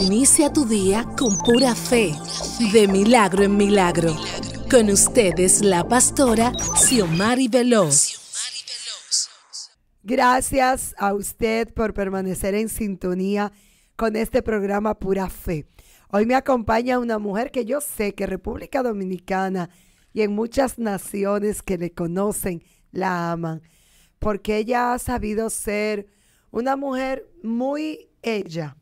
Inicia tu día con pura fe, de milagro en milagro. Con ustedes la pastora Xiomari Veloz. Gracias a usted por permanecer en sintonía con este programa Pura Fe. Hoy me acompaña una mujer que yo sé que República Dominicana y en muchas naciones que le conocen la aman, porque ella ha sabido ser una mujer muy ella,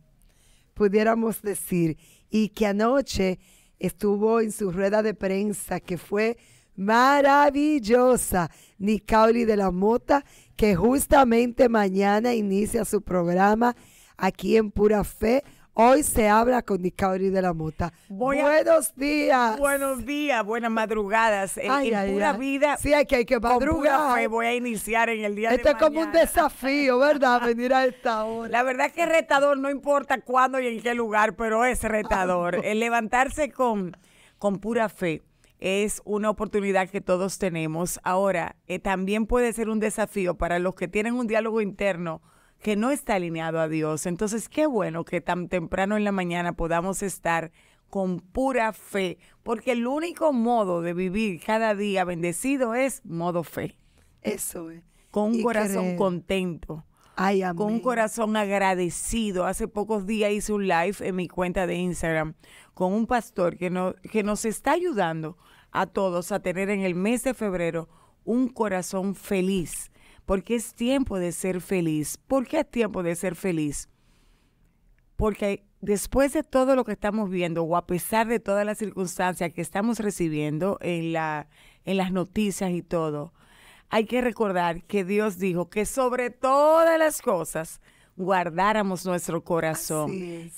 pudiéramos decir, y que anoche estuvo en su rueda de prensa, que fue maravillosa, Nicauli de la Mota, que justamente mañana inicia su programa aquí en Pura Fe Hoy se habla con Discovery de la Mota. buenos días. Buenos días, buenas madrugadas. En, pura vida. Sí, hay que, hay que madrugar. Fe, voy a iniciar en el día Esto de es como un desafío, ¿verdad? Venir a esta hora. La verdad que es retador, no importa cuándo y en qué lugar, pero es retador. El levantarse con, con pura fe es una oportunidad que todos tenemos. Ahora, eh, también puede ser un desafío para los que tienen un diálogo interno que no está alineado a Dios. Entonces, qué bueno que tan temprano en la mañana podamos estar con pura fe, porque el único modo de vivir cada día bendecido es modo fe. Eso Con un corazón contento. Ay, Con un corazón agradecido. Hace pocos días hice un live en mi cuenta de Instagram con un pastor que, no, que nos está ayudando a todos a tener en el mes de febrero un corazón feliz porque es tiempo de ser feliz. ¿Por qué es tiempo de ser feliz? Porque después de todo lo que estamos viendo o a pesar de todas las circunstancias que estamos recibiendo en, la, en las noticias y todo, hay que recordar que Dios dijo que sobre todas las cosas guardáramos nuestro corazón.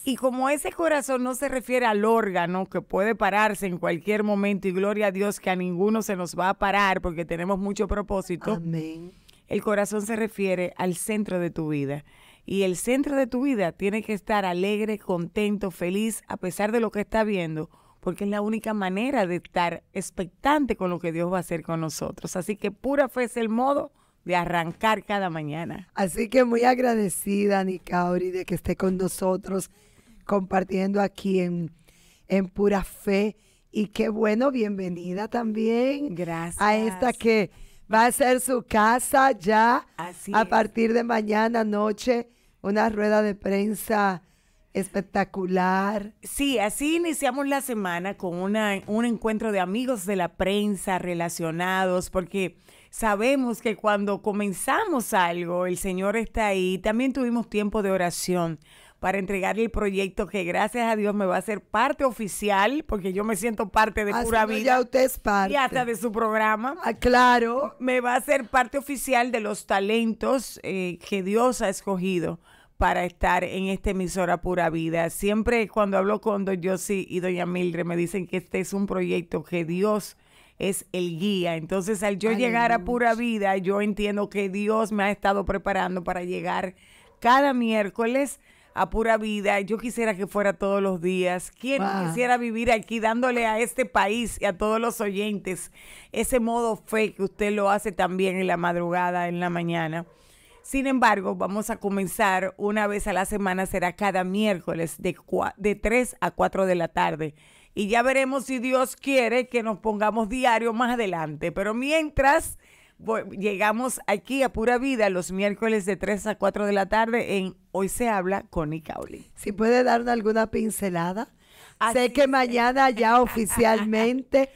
Y como ese corazón no se refiere al órgano que puede pararse en cualquier momento y gloria a Dios que a ninguno se nos va a parar porque tenemos mucho propósito. Amén el corazón se refiere al centro de tu vida. Y el centro de tu vida tiene que estar alegre, contento, feliz, a pesar de lo que está viendo, porque es la única manera de estar expectante con lo que Dios va a hacer con nosotros. Así que pura fe es el modo de arrancar cada mañana. Así que muy agradecida, Nicauri, de que esté con nosotros compartiendo aquí en, en Pura Fe. Y qué bueno, bienvenida también. Gracias. A esta que va a ser su casa ya a partir de mañana noche una rueda de prensa espectacular. Sí, así iniciamos la semana con una, un encuentro de amigos de la prensa relacionados, porque sabemos que cuando comenzamos algo, el Señor está ahí. También tuvimos tiempo de oración para entregarle el proyecto que gracias a Dios me va a ser parte oficial, porque yo me siento parte de ah, Pura Vida. usted es parte. Y hasta de su programa. Ah, claro. Me va a ser parte oficial de los talentos eh, que Dios ha escogido para estar en esta emisora Pura Vida. Siempre cuando hablo con Don Yossi y Doña Mildred me dicen que este es un proyecto que Dios es el guía. Entonces, al yo llegar a Pura Vida, yo entiendo que Dios me ha estado preparando para llegar cada miércoles a pura vida. Yo quisiera que fuera todos los días. ¿Quién quisiera vivir aquí dándole a este país y a todos los oyentes ese modo fe que usted lo hace también en la madrugada, en la mañana? Sin embargo, vamos a comenzar una vez a la semana, será cada miércoles de, de 3 a 4 de la tarde. Y ya veremos si Dios quiere que nos pongamos diario más adelante. Pero mientras, llegamos aquí a Pura Vida los miércoles de 3 a 4 de la tarde en Hoy se habla con Nicauli. Si puede darme alguna pincelada. sé que mañana ya oficialmente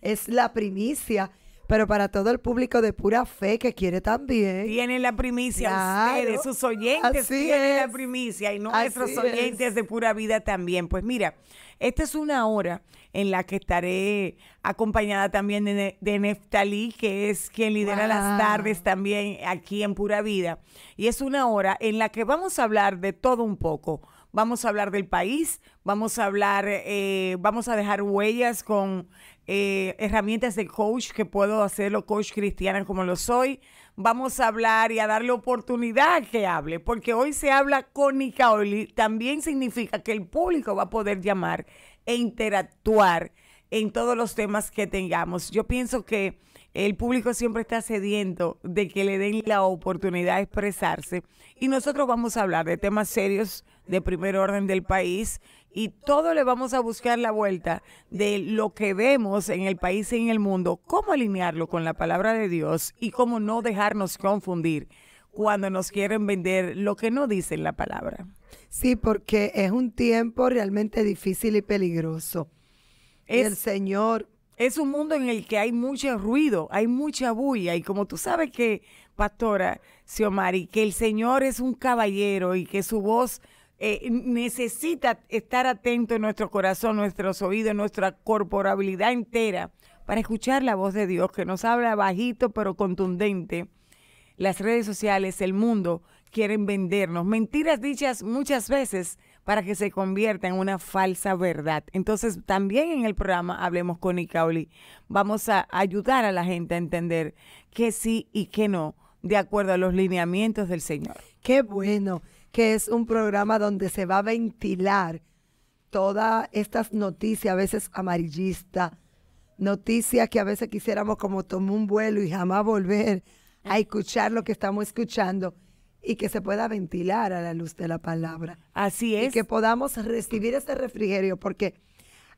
es la primicia. Pero para todo el público de pura fe que quiere también. Tienen la primicia ustedes, sus oyentes tienen la primicia y nuestros oyentes de pura vida también. Pues mira, esta es una hora en la que estaré acompañada también de, Neftalí, que es quien lidera las tardes también aquí en Pura Vida. Y es una hora en la que vamos a hablar de todo un poco. Vamos a hablar del país, vamos a hablar, eh, vamos a dejar huellas con eh, herramientas de coach que puedo hacerlo coach cristiana como lo soy. Vamos a hablar y a darle oportunidad a que hable, porque hoy se habla con Nicaoli, también significa que el público va a poder llamar e interactuar en todos los temas que tengamos. Yo pienso que el público siempre está cediendo de que le den la oportunidad de expresarse y nosotros vamos a hablar de temas serios de primer orden del país y todo le vamos a buscar la vuelta de lo que vemos en el país y en el mundo, cómo alinearlo con la palabra de Dios y cómo no dejarnos confundir cuando nos quieren vender lo que no dice la palabra. Sí, porque es un tiempo realmente difícil y peligroso. el Señor. Es un mundo en el que hay mucho ruido, hay mucha bulla. Y como tú sabes que, pastora Xiomari, que el Señor es un caballero y que su voz eh, necesita estar atento en nuestro corazón, nuestros oídos, nuestra corporabilidad entera para escuchar la voz de Dios que nos habla bajito pero contundente. Las redes sociales, el mundo, quieren vendernos. Mentiras dichas muchas veces para que se convierta en una falsa verdad. Entonces, también en el programa Hablemos con Icaoli, vamos a ayudar a la gente a entender qué sí y qué no, de acuerdo a los lineamientos del Señor. Qué bueno que es un programa donde se va a ventilar todas estas noticias, a veces amarillistas, noticias que a veces quisiéramos como tomar un vuelo y jamás volver a escuchar lo que estamos escuchando y que se pueda ventilar a la luz de la palabra. Así es. Y que podamos recibir ese refrigerio, porque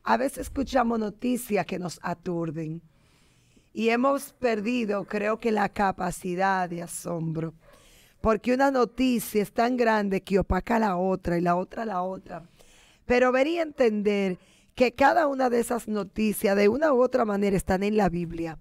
a veces escuchamos noticias que nos aturden y hemos perdido, creo que, la capacidad de asombro, porque una noticia es tan grande que opaca la otra y la otra a la otra. Pero ver y entender que cada una de esas noticias, de una u otra manera, están en la Biblia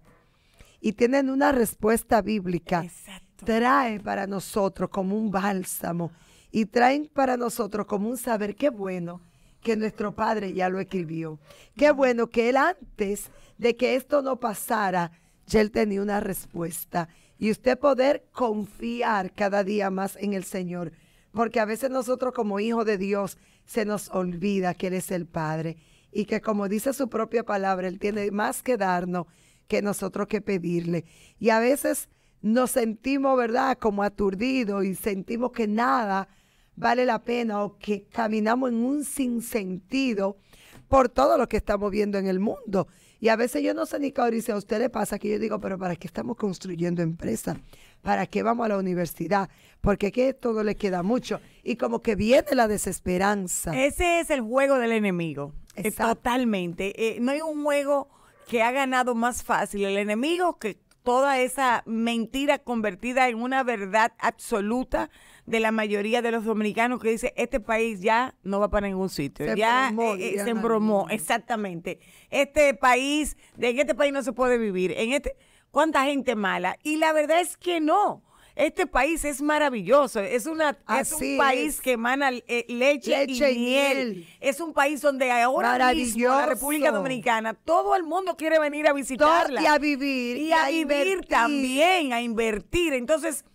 y tienen una respuesta bíblica. Exacto trae para nosotros como un bálsamo y traen para nosotros como un saber qué bueno que nuestro Padre ya lo escribió. Qué bueno que Él antes de que esto no pasara, ya Él tenía una respuesta. Y usted poder confiar cada día más en el Señor. Porque a veces nosotros como hijo de Dios se nos olvida que Él es el Padre. Y que como dice su propia palabra, Él tiene más que darnos que nosotros que pedirle. Y a veces nos sentimos, ¿verdad?, como aturdidos y sentimos que nada vale la pena o que caminamos en un sinsentido por todo lo que estamos viendo en el mundo. Y a veces yo no sé ni qué dice, a usted le pasa que yo digo, pero ¿para qué estamos construyendo empresas? ¿Para qué vamos a la universidad? Porque que todo le queda mucho. Y como que viene la desesperanza. Ese es el juego del enemigo. Totalmente. Eh, no hay un juego que ha ganado más fácil el enemigo que toda esa mentira convertida en una verdad absoluta de la mayoría de los dominicanos que dice este país ya no va para ningún sitio. ya, eh, eh, se embromó, exactamente. Este país, en este país no se puede vivir. En este, cuánta gente mala. Y la verdad es que no. Este país es maravilloso, es, una, es un país que emana eh, leche, y, miel. Es un país donde ahora mismo la República Dominicana, todo el mundo quiere venir a visitarla. y a vivir. Y, a, vivir también, a invertir. Entonces,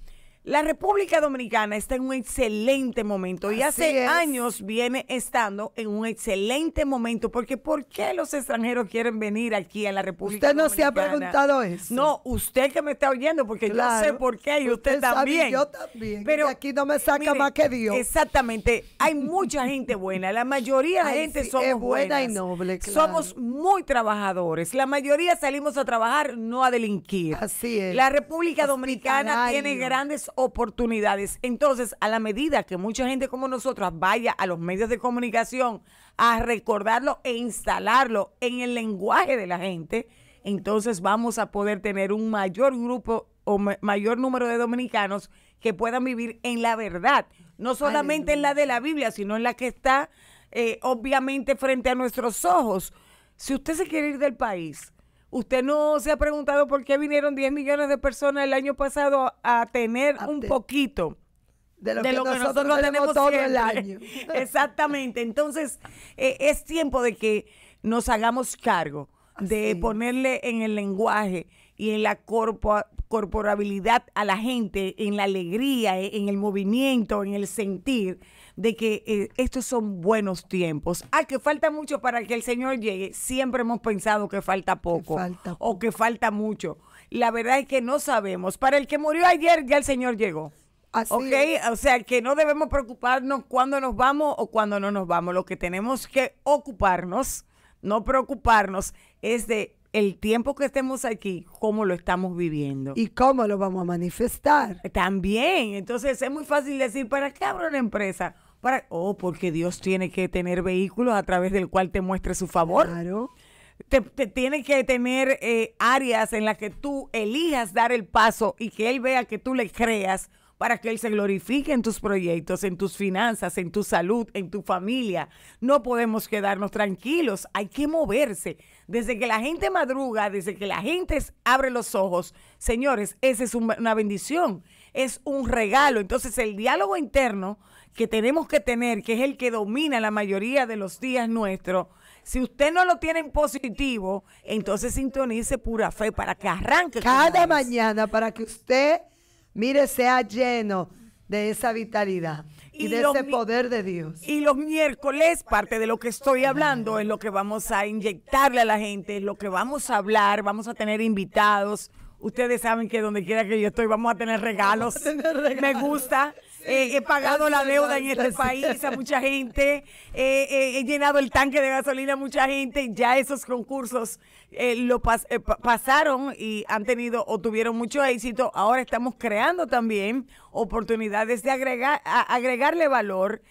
la República Dominicana está en un excelente momento y hace años viene estando en un excelente momento porque ¿por qué los extranjeros quieren venir aquí a la República Dominicana? Usted no se ha preguntado eso. No, usted que me está oyendo porque yo sé por qué y usted, también. yo también. Pero aquí no me saca más que Dios. Exactamente. Hay mucha gente buena. La mayoría de la gente somos buena y noble. Somos muy trabajadores. La mayoría salimos a trabajar, no a delinquir. Así es. La República Dominicana tiene grandes oportunidades. Entonces, a la medida que mucha gente como nosotros vaya a los medios de comunicación a recordarlo e instalarlo en el lenguaje de la gente, entonces vamos a poder tener un mayor grupo o mayor número de dominicanos que puedan vivir en la verdad, no solamente en la de la Biblia, sino en la que está eh, obviamente frente a nuestros ojos. Si usted se quiere ir del país, ¿Usted no se ha preguntado por qué vinieron 10 millones de personas el año pasado a tener un poquito? de lo, que, nosotros tenemos todo el año. Exactamente. Entonces, eh, es tiempo de que nos hagamos cargo de ponerle en el lenguaje y en la corporabilidad a la gente, en la alegría, en el movimiento, en el sentir, de que eh, estos son buenos tiempos. Ah, que falta mucho para que el Señor llegue. Siempre hemos pensado que falta poco o que falta mucho. La verdad es que no sabemos. Para el que murió ayer, ya el Señor llegó. o sea que no debemos preocuparnos cuando nos vamos o cuando no nos vamos. Lo que tenemos que ocuparnos, no preocuparnos, es de el tiempo que estemos aquí, cómo lo estamos viviendo. Y cómo lo vamos a manifestar. También, entonces es muy fácil decir, ¿para qué abro una empresa? oh, porque Dios tiene que tener vehículos a través del cual te muestre su favor. Claro. Te, tiene que tener eh, áreas en las que tú elijas dar el paso y que Él vea que tú le creas para que Él se glorifique en tus proyectos, en tus finanzas, en tu salud, en tu familia. No podemos quedarnos tranquilos, hay que moverse. Desde que la gente madruga, desde que la gente abre los ojos, señores, esa es una bendición, es un regalo. Entonces el diálogo interno que tenemos que tener, que es el que domina la mayoría de los días nuestros, si usted no lo tiene en positivo, entonces sintonice pura fe para que arranque. Cada mañana para que usted, mire, sea lleno de esa vitalidad y, de ese poder de Dios. Y los miércoles, parte de lo que estoy hablando es lo que vamos a inyectarle a la gente, es lo que vamos a hablar, vamos a tener invitados. Ustedes saben que donde quiera que yo estoy vamos A tener regalos. Me gusta. Eh, he pagado la deuda en este país a mucha gente, eh, eh, he llenado el tanque de gasolina a mucha gente, ya esos concursos lo pasaron y han tenido o tuvieron mucho éxito, ahora estamos creando también oportunidades de agregar, agregarle valor.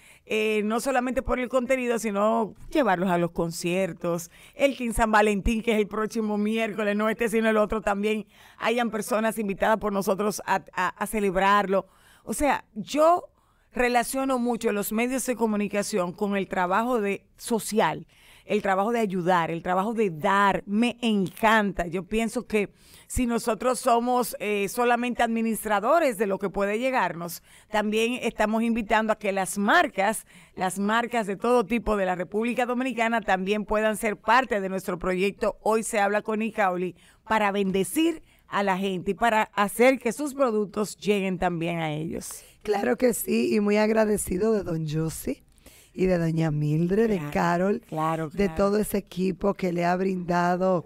no solamente por el contenido, sino llevarlos a los conciertos, el King San Valentín, que es el próximo miércoles, no este sino el otro también, hayan personas invitadas por nosotros a celebrarlo. O sea, yo relaciono mucho los medios de comunicación con el trabajo de social, el trabajo de ayudar, el trabajo de dar. Me encanta. Yo pienso que si nosotros somos eh, solamente administradores de lo que puede llegarnos, también estamos invitando a que las marcas, las marcas de todo tipo de la República Dominicana también puedan ser parte de nuestro proyecto Hoy se habla con Icaoli para bendecir a la gente y para hacer que sus productos lleguen también a ellos. Claro que sí, y muy agradecido de don Josie y de doña Mildred, de Carol, de todo ese equipo que le ha brindado,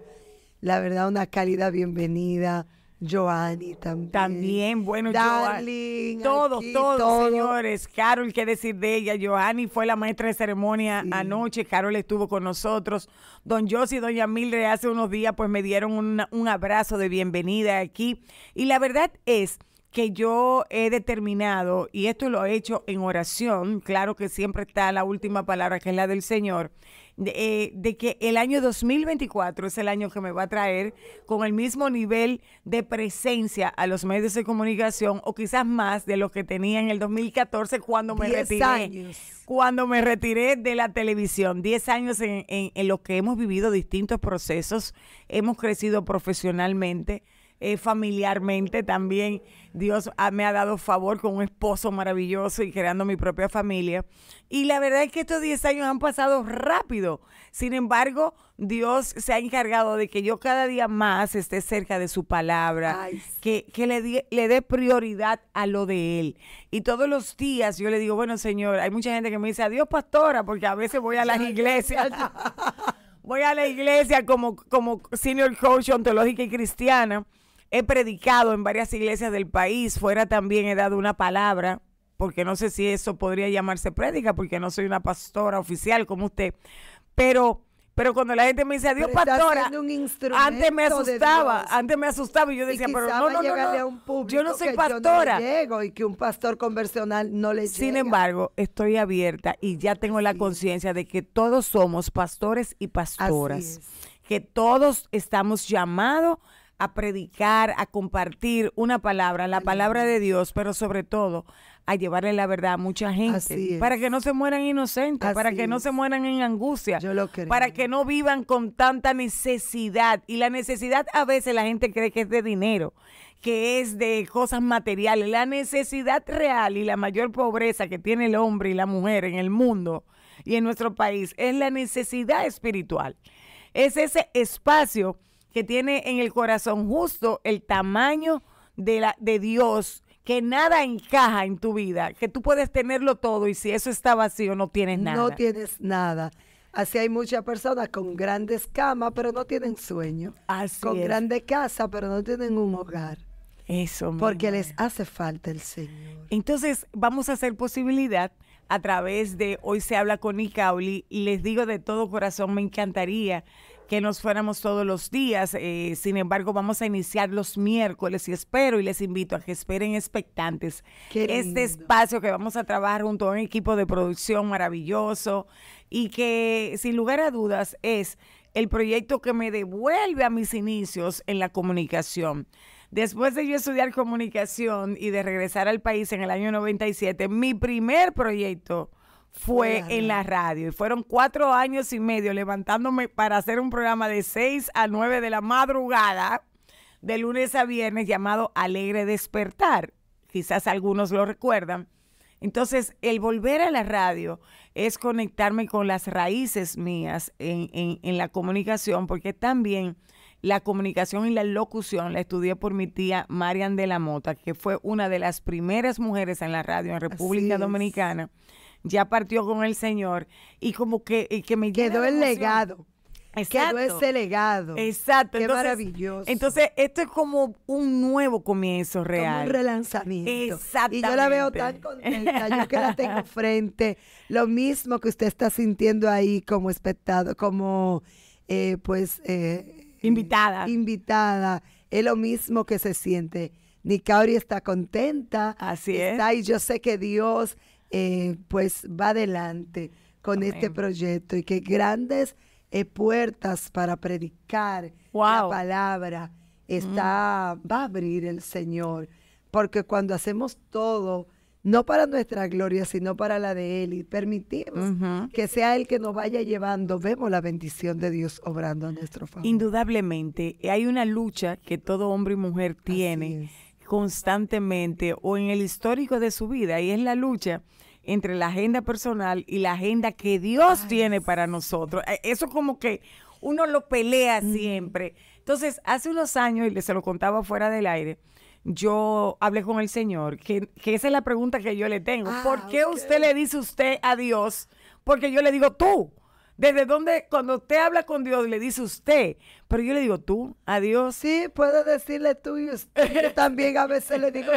la verdad, una cálida bienvenida Joani también. También, bueno, Darling, todos, todos, señores. Carol, qué decir de ella. Joani fue la maestra de ceremonia anoche. Carol estuvo con nosotros. Don Josy y Doña Mildred hace unos días, pues me dieron un abrazo de bienvenida aquí. Y la verdad es que yo he determinado, y esto lo he hecho en oración, claro que siempre está la última palabra que es la del Señor, de, eh, que el año 2024 es el año que me va a traer con el mismo nivel de presencia a los medios de comunicación o quizás más de lo que tenía en el 2014 cuando me retiré. Cuando me retiré de la televisión, Diez años en, en, en los que hemos vivido distintos procesos, hemos crecido profesionalmente eh, familiarmente también. Dios me ha dado favor con un esposo maravilloso y creando mi propia familia. Y la verdad es que estos 10 años han pasado rápido. Sin embargo, Dios se ha encargado de que yo cada día más esté cerca de su palabra, que, le, dé prioridad a lo de Él. Y todos los días yo le digo, bueno, Señor, hay mucha gente que me dice, adiós, pastora, porque a veces voy a las iglesias. voy a la iglesia como, como senior coach ontológica y cristiana He predicado en varias iglesias del país, fuera también he dado una palabra, porque no sé si eso podría llamarse prédica, porque no soy una pastora oficial como usted, pero... Pero cuando la gente me dice, Dios pastora, antes me asustaba, antes me asustaba y yo decía, pero no, no, no, yo no soy pastora. y que un pastor conversional no le Sin embargo, estoy abierta y ya tengo la conciencia de que todos somos pastores y pastoras, que todos estamos llamados a predicar, a compartir una palabra, la palabra de Dios, pero sobre todo a llevarle la verdad a mucha gente, para que no se mueran inocentes, para que no se mueran en angustia, Yo lo para que no vivan con tanta necesidad. Y la necesidad a veces la gente cree que es de dinero, que es de cosas materiales. La necesidad real y la mayor pobreza que tiene el hombre y la mujer en el mundo y en nuestro país es la necesidad espiritual. Es ese espacio que tiene en el corazón justo el tamaño de, la, de Dios, que nada encaja en tu vida, que tú puedes tenerlo todo y si eso está vacío no tienes nada. No tienes nada. Así hay muchas personas con grandes camas, pero no tienen sueño. con grandes casas, pero no tienen un hogar. Eso. Porque les hace falta el Señor. Entonces, vamos a hacer posibilidad a través de Hoy se habla con Icauli, y les digo de todo corazón, me encantaría que nos fuéramos todos los días. Eh, sin embargo, vamos a iniciar los miércoles y espero y les invito a que esperen expectantes este espacio que vamos a trabajar junto a un equipo de producción maravilloso y que sin lugar a dudas es el proyecto que me devuelve a mis inicios en la comunicación. Después de yo estudiar comunicación y de regresar al país en el año 97, mi primer proyecto fue en la radio. Y fueron cuatro años y medio levantándome para hacer un programa de seis a nueve de la madrugada, de lunes a viernes, llamado Alegre Despertar. Quizás algunos lo recuerdan. Entonces, el volver a la radio es conectarme con las raíces mías en, la comunicación, porque también la comunicación y la locución la estudié por mi tía Marian de la Mota, que fue una de las primeras mujeres en la radio en República Dominicana ya partió con el Señor y como que, y que me quedó el legado. Exacto. Quedó ese legado. Exacto. Qué maravilloso. Entonces, esto es como un nuevo comienzo real. un relanzamiento. Exactamente. Y yo la veo tan contenta, yo que la tengo frente. Lo mismo que usted está sintiendo ahí como espectador, como eh, pues... Eh, invitada. Invitada. Es lo mismo que se siente. Nicauri está contenta. Así es. y yo sé que Dios eh, pues va adelante con este proyecto y que grandes eh, puertas para predicar la palabra está, mm. va a abrir el Señor. Porque cuando hacemos todo, no para nuestra gloria, sino para la de Él. Y permitimos que sea Él que nos vaya llevando. Vemos la bendición de Dios obrando a nuestro favor. Indudablemente, hay una lucha que todo hombre y mujer tiene constantemente o en el histórico de su vida y es la lucha entre la agenda personal y la agenda que Dios tiene para nosotros. E, eso como que uno lo pelea siempre. Entonces, hace unos años, y se lo contaba fuera del aire, yo hablé con el Señor, que, esa es la pregunta que yo le tengo. Ah, ¿Por qué usted le dice usted a Dios? Porque yo le digo tú. ¿Desde dónde, cuando usted habla con Dios, le dice usted? Pero yo le digo tú, a Dios. Sí, puedo decirle tú y usted. también a veces le digo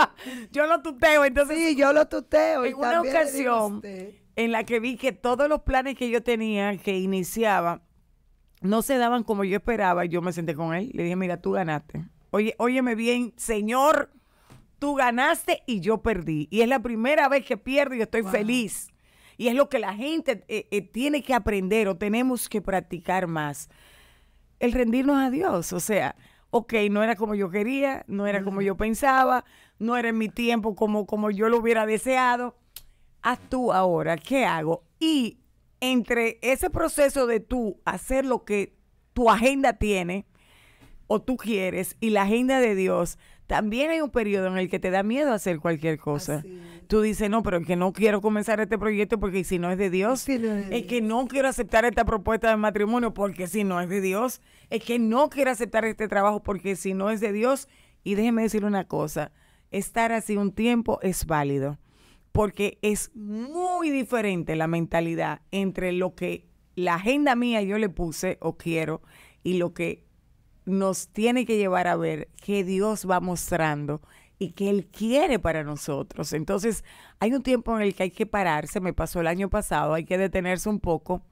yo lo tuteo, entonces. Sí, yo lo tuteo. En una ocasión en la que vi que todos los planes que yo tenía, que iniciaba, no se daban como yo esperaba, y yo me senté con él. Le dije, mira, tú ganaste. Oye, óyeme bien, señor, tú ganaste y yo perdí. Y es la primera vez que pierdo y estoy feliz. Y es lo que la gente eh, eh, tiene que aprender o tenemos que practicar más. El rendirnos a Dios, o sea, ok, no era como yo quería, no era como yo pensaba, no era en mi tiempo como, como yo lo hubiera deseado. Haz tú ahora, ¿qué hago? Y entre ese proceso de tú hacer lo que tu agenda tiene o tú quieres y la agenda de Dios, también hay un periodo en el que te da miedo hacer cualquier cosa. Tú dices, no, pero es que no quiero comenzar este proyecto porque si no es de Dios, es, que no quiero aceptar esta propuesta de matrimonio porque si no es de Dios, es que no quiero aceptar este trabajo porque si no es de Dios. Y déjeme decir una cosa, estar así un tiempo es válido porque es muy diferente la mentalidad entre lo que la agenda mía yo le puse o quiero y lo que nos tiene que llevar a ver qué Dios va mostrando y que Él quiere para nosotros. Entonces, hay un tiempo en el que hay que pararse, me pasó el año pasado, hay que detenerse un poco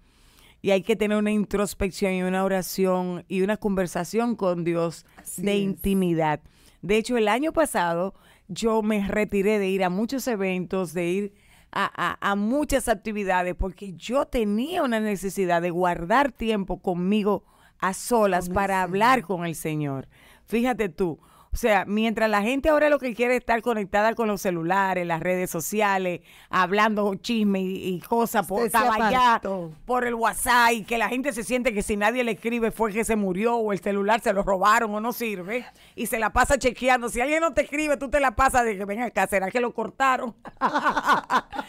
y hay que tener una introspección y una oración y una conversación con Dios de intimidad. De hecho, el año pasado yo me retiré de ir a muchos eventos, de ir a, a muchas actividades, porque yo tenía una necesidad de guardar tiempo conmigo a solas para hablar con el Señor. Fíjate tú. O sea, mientras la gente ahora lo que quiere es estar conectada con los celulares, las redes sociales, hablando chisme y, cosas por por el WhatsApp, y que la gente se siente que si nadie le escribe fue que se murió o el celular se lo robaron o no sirve, y se la pasa chequeando. Si alguien no te escribe, tú te la pasas de que ven acá, ¿será que lo cortaron?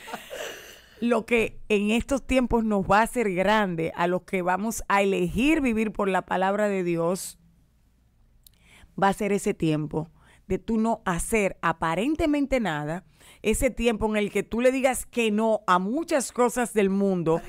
lo que en estos tiempos nos va a hacer grande a los que vamos a elegir vivir por la palabra de Dios, va a ser ese tiempo de tú no hacer aparentemente nada, ese tiempo en el que tú le digas que no a muchas cosas del mundo,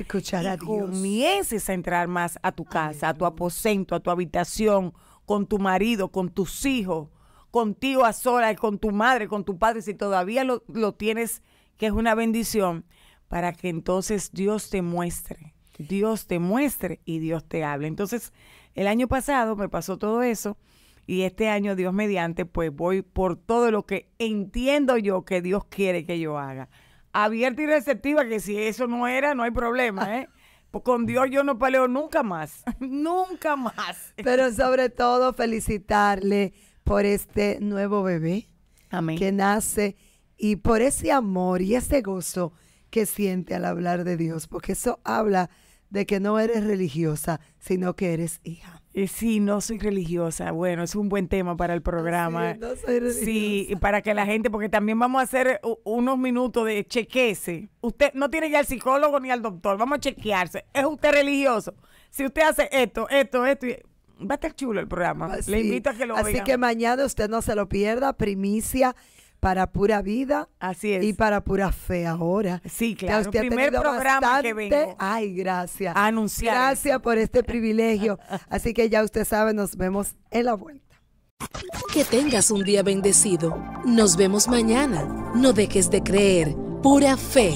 comiences a entrar más a tu casa, a tu aposento, a tu habitación, con tu marido, con tus hijos, contigo a solas, con tu madre, con tu padre, si todavía lo, lo tienes, que es una bendición para que entonces Dios te muestre, Dios te muestre y Dios te hable. Entonces, el año pasado me pasó todo eso y este año, Dios mediante, pues voy por todo lo que entiendo yo que Dios quiere que yo haga. Abierta y receptiva, que si eso no era, no hay problema, ¿eh? Pues con Dios yo no paleo nunca más, nunca más. Pero sobre todo felicitarle por este nuevo bebé Amén. que nace y por ese amor y ese gozo que siente al hablar de Dios, porque eso habla de que no eres religiosa, sino que eres hija. Y eh, sí, no soy religiosa. Bueno, es un buen tema para el programa. Sí, no soy religiosa. Sí, para que la gente, porque también vamos a hacer unos minutos de chequese. Usted no tiene ya al psicólogo ni al doctor, vamos a chequearse. ¿Es usted religioso? Si usted hace esto, esto, esto, va a estar chulo el programa. Ah, Le invito a que lo Así que mañana usted no se lo pierda, primicia para pura vida Así es. y para pura fe ahora. Sí, claro. Usted primer ha programa bastante. que vengo. Ay, gracias. A anunciar. Gracias por este privilegio. Así que ya usted sabe, nos vemos en la vuelta. Que tengas un día bendecido. Nos vemos mañana. No dejes de creer. Pura fe.